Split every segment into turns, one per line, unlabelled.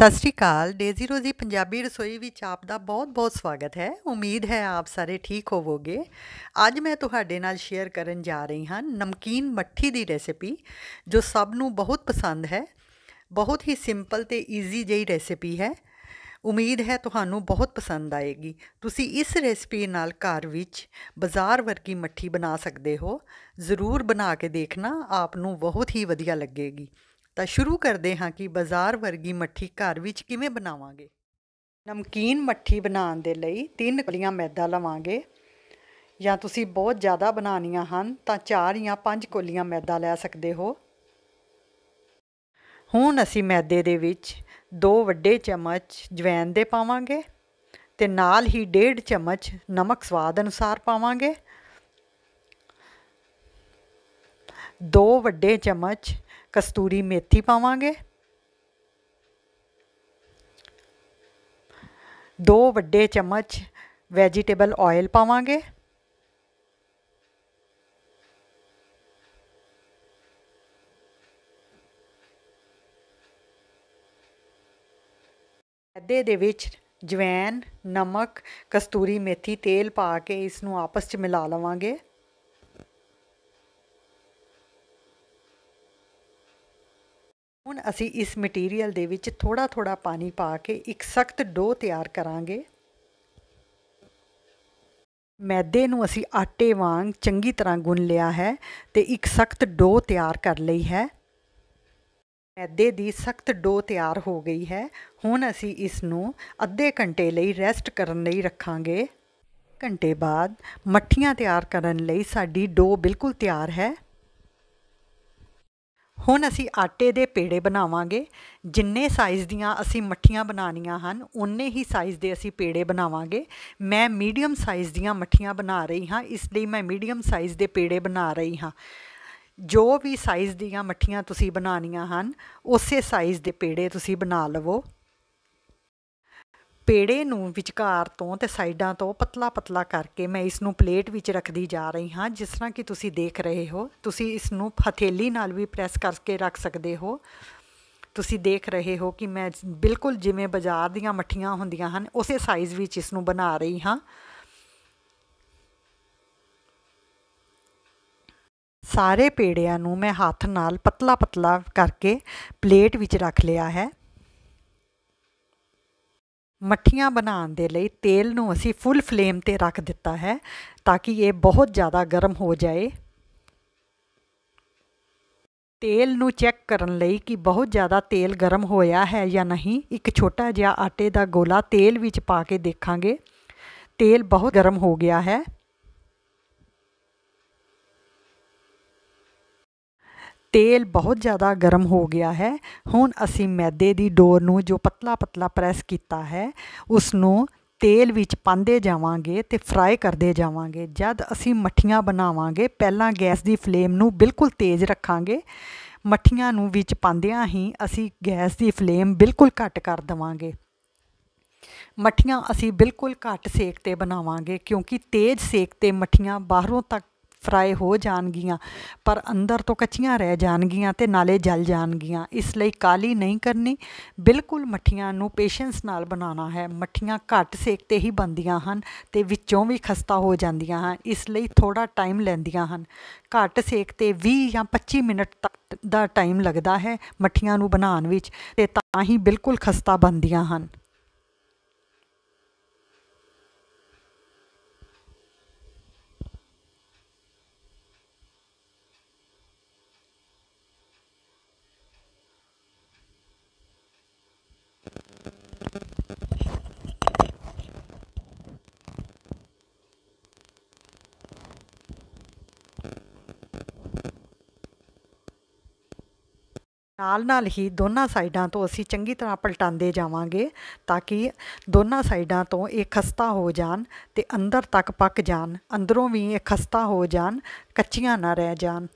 ਸਤਿ ਸ਼੍ਰੀ ਅਕਾਲ ਡੇਜ਼ੀ ਰੋਜ਼ੀ ਪੰਜਾਬੀ ਰਸੋਈ ਵਿੱਚ ਆਪ ਦਾ ਬਹੁਤ-ਬਹੁਤ ਸਵਾਗਤ ਹੈ ਉਮੀਦ ਹੈ ਆਪ ਸਾਰੇ ਠੀਕ ਹੋਵੋਗੇ ਅੱਜ ਮੈਂ ਤੁਹਾਡੇ ਨਾਲ ਸ਼ੇਅਰ ਕਰਨ ਜਾ ਰਹੀ ਹਾਂ ਨਮਕੀਨ ਮੱਠੀ ਦੀ ਰੈਸਿਪੀ ਜੋ ਸਭ ਨੂੰ ਬਹੁਤ ਪਸੰਦ ਹੈ ਬਹੁਤ ਹੀ ਸਿੰਪਲ ਤੇ ਈਜ਼ੀ ਜਿਹੀ ਰੈਸਿਪੀ ਹੈ ਉਮੀਦ ਹੈ ਤੁਹਾਨੂੰ ਬਹੁਤ ਪਸੰਦ ਆਏਗੀ ਤੁਸੀਂ ਇਸ ਰੈਸਪੀ ਨਾਲ ਘਰ ਵਿੱਚ ਬਾਜ਼ਾਰ ਵਰਗੀ ਮੱਠੀ ਬਣਾ ਸਕਦੇ ਹੋ ਜ਼ਰੂਰ ਬਣਾ ਕੇ ਦੇਖਣਾ ਆਪ ਨੂੰ ਬਹੁਤ ਹੀ ਵਧੀਆ ਲੱਗੇਗੀ ਤਾਂ ਸ਼ੁਰੂ ਕਰਦੇ ਹਾਂ ਕਿ ਬਾਜ਼ਾਰ ਵਰਗੀ ਮੱਠੀ ਘਰ ਵਿੱਚ ਕਿਵੇਂ ਬਣਾਵਾਂਗੇ ਨਮਕੀਨ ਮੱਠੀ ਬਣਾਉਣ ਦੇ ਲਈ 3 ਕਲੀਆਂ ਮੈਦਾ ਲਵਾਂਗੇ ਜਾਂ ਤੁਸੀਂ ਬਹੁਤ ਜ਼ਿਆਦਾ ਬਣਾਉਣੀਆਂ ਹਨ ਤਾਂ 4 ਜਾਂ 5 ਕੋਲੀਆਂ ਮੈਦਾ ਲੈ ਸਕਦੇ ਹੋ ਹੁਣ ਅਸੀਂ ਮੈਦੇ ਦੇ ਵਿੱਚ 2 ਵੱਡੇ ਚਮਚ ਜਵੈਨ ਦੇ ਪਾਵਾਂਗੇ ਤੇ ਨਾਲ ਹੀ 1.5 ਚਮਚ ਨਮਕ ਸਵਾਦ ਅਨੁਸਾਰ ਪਾਵਾਂਗੇ 2 ਵੱਡੇ ਚਮਚ ਕਸਤੂਰੀ ਮੇਥੀ ਪਾਵਾਂਗੇ ਦੋ ਵੱਡੇ ਚਮਚ ਵੈਜੀਟੇਬਲ ਆਇਲ ਪਾਵਾਂਗੇ ਦੇ ਦੇ ਵਿੱਚ ਜਵੈਨ ਨਮਕ ਕਸਤੂਰੀ ਮੇਥੀ ਤੇਲ ਪਾ ਕੇ ਇਸ ਨੂੰ ਆਪਸ 'ਚ ਮਿਲਾ ਲਵਾਂਗੇ ਹੁਣ ਅਸੀਂ ਇਸ ਮਟੀਰੀਅਲ ਦੇ ਵਿੱਚ ਥੋੜਾ ਥੋੜਾ ਪਾਣੀ ਪਾ ਕੇ ਇੱਕ ਸਖਤ ਡੋ ਤਿਆਰ ਕਰਾਂਗੇ ਮੈਦੇ ਨੂੰ ਅਸੀਂ ਆਟੇ ਵਾਂਗ ਚੰਗੀ ਤਰ੍ਹਾਂ ਗੁੰਨ ਲਿਆ ਹੈ ਤੇ ਇੱਕ ਸਖਤ ਡੋ ਤਿਆਰ ਕਰ ਲਈ ਹੈ ਮੈਦੇ ਦੀ ਸਖਤ ਡੋ ਤਿਆਰ ਹੋ ਗਈ ਹੈ ਹੁਣ ਅਸੀਂ ਇਸ ਨੂੰ ਅੱਧੇ ਘੰਟੇ ਲਈ ਰੈਸਟ ਕਰਨ ਲਈ ਰੱਖਾਂਗੇ ਘੰਟੇ ਬਾਅਦ ਮੱਠੀਆਂ ਤਿਆਰ ਕਰਨ ਲਈ ਸਾਡੀ ਡੋ ਬਿਲਕੁਲ ਤਿਆਰ ਹੈ ਹੁਣ ਅਸੀਂ ਆਟੇ ਦੇ ਪੇੜੇ ਬਣਾਵਾਂਗੇ ਜਿੰਨੇ ਸਾਈਜ਼ ਦੀਆਂ ਅਸੀਂ ਮੱਠੀਆਂ ਬਣਾਉਣੀਆਂ ਹਨ ਉਨੇ ਹੀ ਸਾਈਜ਼ ਦੇ ਅਸੀਂ ਪੇੜੇ ਬਣਾਵਾਂਗੇ ਮੈਂ ਮੀਡੀਅਮ ਸਾਈਜ਼ ਦੀਆਂ ਮੱਠੀਆਂ ਬਣਾ ਰਹੀ ਹਾਂ ਇਸ ਲਈ ਮੈਂ ਮੀਡੀਅਮ ਸਾਈਜ਼ ਦੇ ਪੇੜੇ ਬਣਾ ਰਹੀ ਹਾਂ ਜੋ ਵੀ ਸਾਈਜ਼ ਦੀਆਂ ਮੱਠੀਆਂ ਤੁਸੀਂ ਬਣਾਉਣੀਆਂ ਹਨ ਉਸੇ ਸਾਈਜ਼ ਦੇ ਪੇੜੇ ਤੁਸੀਂ ਬਣਾ ਲਵੋ ਪੇੜੇ ਨੂੰ ਵਿਚਕਾਰ ਤੋਂ ਤੇ ਸਾਈਡਾਂ ਤੋਂ ਪਤਲਾ ਪਤਲਾ ਕਰਕੇ ਮੈਂ ਇਸ ਨੂੰ ਪਲੇਟ ਵਿੱਚ ਰੱਖਦੀ ਜਾ ਰਹੀ ਹਾਂ ਜਿਸ ਤਰ੍ਹਾਂ ਕਿ ਤੁਸੀਂ ਦੇਖ ਰਹੇ ਹੋ ਤੁਸੀਂ ਇਸ ਨੂੰ ਹਥੇਲੀ ਨਾਲ ਵੀ ਪ੍ਰੈਸ ਕਰਕੇ ਰੱਖ ਸਕਦੇ ਹੋ ਤੁਸੀਂ ਦੇਖ ਰਹੇ ਹੋ ਕਿ ਮੈਂ ਬਿਲਕੁਲ ਜਿਵੇਂ ਬਾਜ਼ਾਰ ਦੀਆਂ ਮੱਠੀਆਂ ਹੁੰਦੀਆਂ ਹਨ ਉਸੇ ਸਾਈਜ਼ ਵਿੱਚ ਇਸ ਨੂੰ ਬਣਾ ਰਹੀ ਹਾਂ ਸਾਰੇ ਪੇੜਿਆਂ ਨੂੰ ਮੈਂ ਹੱਥ ਨਾਲ ਪਤਲਾ ਪਤਲਾ ਕਰਕੇ ਪਲੇਟ ਵਿੱਚ ਰੱਖ ਲਿਆ ਹੈ ਮੱਠੀਆਂ ਬਣਾਉਣ ਦੇ ਲਈ ਤੇਲ ਨੂੰ ਅਸੀਂ ਫੁੱਲ ਫਲੇਮ ਤੇ ਰੱਖ ਦਿੱਤਾ ਹੈ ਤਾਂ ਕਿ ਇਹ ਬਹੁਤ ਜ਼ਿਆਦਾ ਗਰਮ ਹੋ ਜਾਏ ਤੇਲ ਨੂੰ ਚੈੱਕ ਕਰਨ ਲਈ ਕਿ ਬਹੁਤ ਜ਼ਿਆਦਾ ਤੇਲ ਗਰਮ ਹੋਇਆ ਹੈ ਜਾਂ ਨਹੀਂ ਇੱਕ ਛੋਟਾ ਜਿਹਾ ਆਟੇ ਦਾ ਗੋਲਾ ਤੇਲ ਵਿੱਚ ਪਾ ਕੇ ਦੇਖਾਂਗੇ ਤੇਲ ਬਹੁਤ ਗਰਮ ਹੋ ਗਿਆ ਹੈ ਤੇਲ ਬਹੁਤ ਜ਼ਿਆਦਾ ਗਰਮ ਹੋ ਗਿਆ ਹੈ ਹੁਣ ਅਸੀਂ ਮੈਦੇ ਦੀ ਡੋਰ ਨੂੰ ਜੋ ਪਤਲਾ ਪਤਲਾ ਪ੍ਰੈਸ ਕੀਤਾ ਹੈ ਉਸ ਨੂੰ ਤੇਲ ਵਿੱਚ ਪਾਉਂਦੇ ਜਾਵਾਂਗੇ ਤੇ ਫਰਾਈ ਕਰਦੇ ਜਾਵਾਂਗੇ ਜਦ ਅਸੀਂ ਮੱਠੀਆਂ ਬਣਾਵਾਂਗੇ ਪਹਿਲਾਂ ਗੈਸ ਦੀ ਫਲੇਮ ਨੂੰ ਬਿਲਕੁਲ ਤੇਜ਼ ਰੱਖਾਂਗੇ ਮੱਠੀਆਂ ਨੂੰ ਵਿੱਚ ਪਾਉਂਦਿਆਂ ਹੀ ਅਸੀਂ ਗੈਸ ਦੀ ਫਲੇਮ ਬਿਲਕੁਲ ਘੱਟ ਕਰ ਦਵਾਂਗੇ ਮੱਠੀਆਂ ਅਸੀਂ ਬਿਲਕੁਲ ਘੱਟ ਸੇਕ ਤੇ ਬਣਾਵਾਂਗੇ ਕਿਉਂਕਿ ਤੇਜ਼ ਸੇਕ ਤੇ ਮੱਠੀਆਂ ਬਾਹਰੋਂ ਤੱਕ ਫਰਾਈ ਹੋ ਜਾਣਗੀਆਂ ਪਰ ਅੰਦਰ ਤੋਂ ਕੱਚੀਆਂ ਰਹਿ ਜਾਣਗੀਆਂ ਤੇ ਨਾਲੇ ਜਲ ਜਾਣਗੀਆਂ ਇਸ ਲਈ ਕਾਲੀ ਨਹੀਂ ਕਰਨੀ ਬਿਲਕੁਲ ਮੱਠੀਆਂ ਨੂੰ ਪੇਸ਼ੈਂਸ ਨਾਲ ਬਣਾਉਣਾ ਹੈ ਮੱਠੀਆਂ ਘੱਟ ਸੇਕ ਤੇ ਹੀ ਬਣਦੀਆਂ ਹਨ ਤੇ ਵਿੱਚੋਂ ਵੀ ਖਸਤਾ ਹੋ ਜਾਂਦੀਆਂ ਹਨ ਇਸ ਲਈ ਥੋੜਾ ਟਾਈਮ ਲੈਂਦੀਆਂ ਹਨ ਘੱਟ ਸੇਕ ਤੇ 20 ਜਾਂ 25 ਮਿੰਟ ਤੱਕ ਦਾ ਟਾਈਮ ਲੱਗਦਾ ਹੈ ਮੱਠੀਆਂ ਨੂੰ ਬਣਾਉਣ ਵਿੱਚ ਤੇ ਤਾਂ ਹੀ ਬਿਲਕੁਲ ਖਸਤਾ ਬਣਦੀਆਂ ਹਨ ਨਾਲ ਨਾਲ ਹੀ ਦੋਨਾਂ ਸਾਈਡਾਂ ਤੋਂ ਅਸੀਂ ਚੰਗੀ ਤਰ੍ਹਾਂ ਪਲਟਾਉਂਦੇ ਜਾਵਾਂਗੇ ਤਾਂ ਕਿ ਦੋਨਾਂ ਸਾਈਡਾਂ ਤੋਂ ਇਹ ਖਸਤਾ ਹੋ ਜਾਣ ਤੇ ਅੰਦਰ ਤੱਕ ਪੱਕ ਜਾਣ ਅੰਦਰੋਂ ਵੀ ਇਹ ਖਸਤਾ ਹੋ ਜਾਣ ਕੱਚੀਆਂ ਨਾ ਰਹਿ ਜਾਣ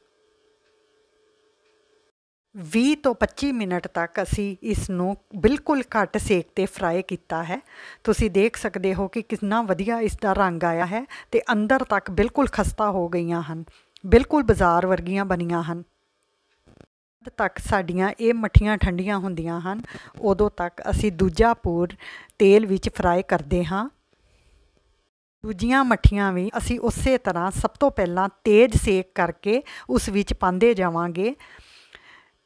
20 ਤੋਂ 25 ਮਿੰਟ ਤੱਕ ਅਸੀਂ ਇਸ ਨੂੰ ਬਿਲਕੁਲ ਘੱਟ ਸੇਕ ਤੇ ਫਰਾਈ ਕੀਤਾ ਹੈ ਤੁਸੀਂ ਦੇਖ ਸਕਦੇ ਹੋ ਕਿ ਕਿੰਨਾ ਵਧੀਆ ਇਸ ਦਾ ਰੰਗ ਆਇਆ ਹੈ ਤੇ ਅੰਦਰ ਤੱਕ ਬਿਲਕੁਲ ਖਸਤਾ ਹੋ ਗਈਆਂ ਹਨ ਬਿਲਕੁਲ ਬਾਜ਼ਾਰ ਵਰਗੀਆਂ ਬਣੀਆਂ ਹਨ ਜਦ ਤੱਕ ਸਾਡੀਆਂ ਇਹ ਮਠੀਆਂ ਠੰਡੀਆਂ ਹੁੰਦੀਆਂ ਹਨ ਉਦੋਂ ਤੱਕ ਅਸੀਂ ਦੂਜਾ ਪੂਰ ਤੇਲ ਵਿੱਚ ਫਰਾਈ ਕਰਦੇ ਹਾਂ ਦੂਜੀਆਂ ਮੱਠੀਆਂ ਵੀ ਅਸੀਂ ਉਸੇ ਤਰ੍ਹਾਂ ਸਭ ਤੋਂ ਪਹਿਲਾਂ ਤੇਜ਼ ਸੇਕ ਕਰਕੇ ਉਸ ਵਿੱਚ ਪਾਉਂਦੇ ਜਾਵਾਂਗੇ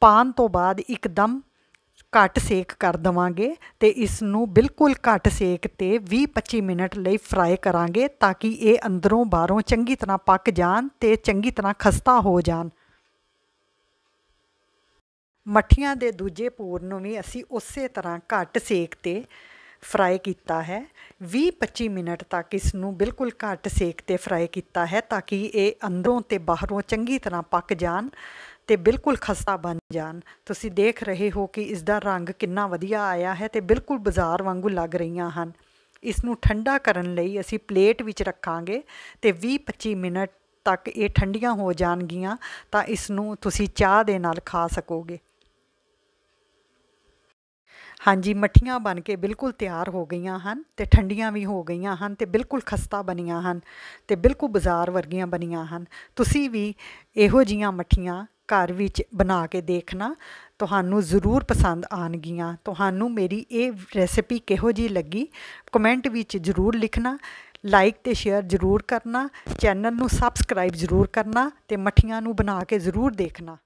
ਪਾਣ ਤੋਂ ਬਾਅਦ ਇੱਕਦਮ ਘੱਟ ਸੇਕ ਕਰ ਦਵਾਂਗੇ ਤੇ ਇਸ ਨੂੰ ਬਿਲਕੁਲ ਘੱਟ ਸੇਕ ਤੇ 20-25 ਮਿੰਟ ਲਈ ਫਰਾਈ ਕਰਾਂਗੇ ਤਾਂ ਕਿ ਇਹ ਅੰਦਰੋਂ ਬਾਹਰੋਂ ਚੰਗੀ ਤਰ੍ਹਾਂ ਪੱਕ ਜਾਣ ਤੇ ਚੰਗੀ ਤਰ੍ਹਾਂ ਖਸਤਾ ਹੋ ਜਾਣ ਮੱਠੀਆਂ ਦੇ ਦੂਜੇ ਪੂਰ ਨੂੰ ਵੀ ਅਸੀਂ ਉਸੇ ਤਰ੍ਹਾਂ ਘੱਟ ਸੇਕ ਤੇ ਫਰਾਈ ਕੀਤਾ ਹੈ 20-25 ਮਿੰਟ ਤੱਕ ਇਸ ਨੂੰ ਬਿਲਕੁਲ ਘੱਟ ਸੇਕ ਤੇ ਫਰਾਈ ਕੀਤਾ ਹੈ ਤਾਂ ਕਿ ਇਹ ਅੰਦਰੋਂ ਤੇ ਬਾਹਰੋਂ ਚੰਗੀ ਤਰ੍ਹਾਂ ਪੱਕ ਜਾਣ ਤੇ ਬਿਲਕੁਲ ਖਸਤਾ ਬਣ ਜਾਣ ਤੁਸੀਂ ਦੇਖ ਰਹੇ ਹੋ ਕਿ ਇਸ ਦਾ ਰੰਗ ਕਿੰਨਾ ਵਧੀਆ ਆਇਆ ਹੈ ਤੇ ਬਿਲਕੁਲ ਬਾਜ਼ਾਰ ਵਾਂਗੂ ਲੱਗ ਰਹੀਆਂ ਹਨ ਇਸ ਨੂੰ ਠੰਡਾ ਕਰਨ ਲਈ ਅਸੀਂ ਪਲੇਟ ਵਿੱਚ ਰੱਖਾਂਗੇ ਤੇ 20-25 ਮਿੰਟ ਤੱਕ ਇਹ ਠੰਡੀਆਂ ਹੋ ਜਾਣਗੀਆਂ ਤਾਂ ਇਸ ਨੂੰ ਤੁਸੀਂ ਚਾਹ ਦੇ ਨਾਲ ਖਾ ਸਕੋਗੇ ਹਾਂਜੀ ਮੱਠੀਆਂ ਬਣ ਕੇ ਬਿਲਕੁਲ ਤਿਆਰ ਹੋ ਗਈਆਂ ਹਨ ਤੇ ਠੰਡੀਆਂ ਵੀ ਹੋ ਗਈਆਂ ਹਨ ਤੇ ਬਿਲਕੁਲ ਖਸਤਾ ਬਣੀਆਂ ਹਨ ਤੇ ਬਿਲਕੁਲ ਬਾਜ਼ਾਰ ਵਰਗੀਆਂ ਬਣੀਆਂ ਹਨ ਤੁਸੀਂ ਵੀ ਇਹੋ ਜੀਆਂ ਮੱਠੀਆਂ ਘਰ ਵਿੱਚ ਬਣਾ ਕੇ ਦੇਖਣਾ ਤੁਹਾਨੂੰ ਜ਼ਰੂਰ ਪਸੰਦ ਆਣਗੀਆਂ ਤੁਹਾਨੂੰ ਮੇਰੀ ਇਹ ਰੈਸਿਪੀ ਕਿਹੋ ਜੀ ਲੱਗੀ ਕਮੈਂਟ ਵਿੱਚ ਜ਼ਰੂਰ ਲਿਖਣਾ ਲਾਈਕ ਤੇ ਸ਼ੇਅਰ ਜ਼ਰੂਰ ਕਰਨਾ ਚੈਨਲ ਨੂੰ ਸਬਸਕ੍ਰਾਈਬ ਜ਼ਰੂਰ ਕਰਨਾ ਤੇ ਮਠੀਆਂ ਨੂੰ ਬਣਾ ਕੇ ਜ਼ਰੂਰ ਦੇਖਣਾ